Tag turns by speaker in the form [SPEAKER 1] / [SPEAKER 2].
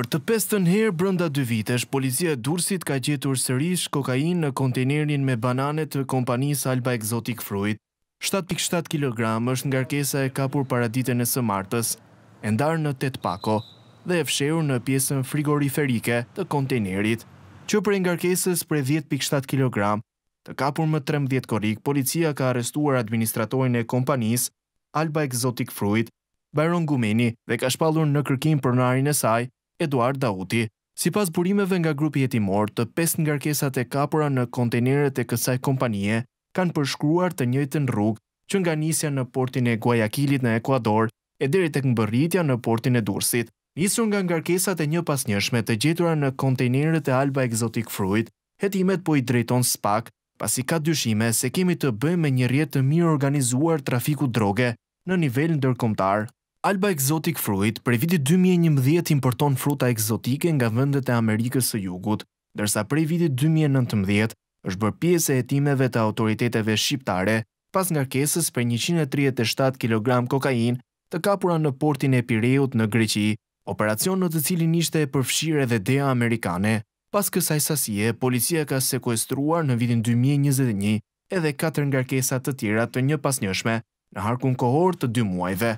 [SPEAKER 1] Për të pestën herë brënda dy vitesh, policia e ka gjetur sërish kokain në kontenerin me bananet të kompanis Alba Exotic Fruit. 7.7 kg është nga rkesa e kapur paraditën e së martës, endar në tet pako dhe e fsheur në pjesën frigoriferike të kontenerit, që për nga rkesës për 10.7 kg të kapur më 13 korik, policia ka arestuar administratorin e kompanis Alba Exotic Fruit, Bajron Gumeni dhe ka shpalur në kërkim për nari e saj, Eduard Dauti. Si pas burimeve nga grupi jetimor, të pes nga rkesat e kapura në kontenirët e kësaj kompanije kanë përshkruar të në rrugë që nga nisja në portin e Guajakilit në Ekuador e deri të këmbërritja në portin e Dursit. Nisur nga ngarkesat e një pas njëshme të gjitura në kontenirët e Alba Exotic Fruit, hetimet po i drejton spak, pasi ka dyshime se kemi të bëjmë me një rjetë të mirë organizuar trafiku droge në nivel ndërkomtar Alba Exotic Fruit për vitit 2011 importon fruta eksotike nga vëndet e Amerikës së jugut, dërsa për vitit 2019 është bërë pjesë e etimeve të autoriteteve shqiptare pas ngarkesës për 137 kg kokain të kapura në portin e pireut në Greqi, operacion në të cilin ishte e përfshire dhe dea Amerikane, pas kësaj sasie, policia ka sekuestruar në vitin 2021 edhe 4 ngarkesa të tjera të një pas njëshme në harkun kohor të dy muajve.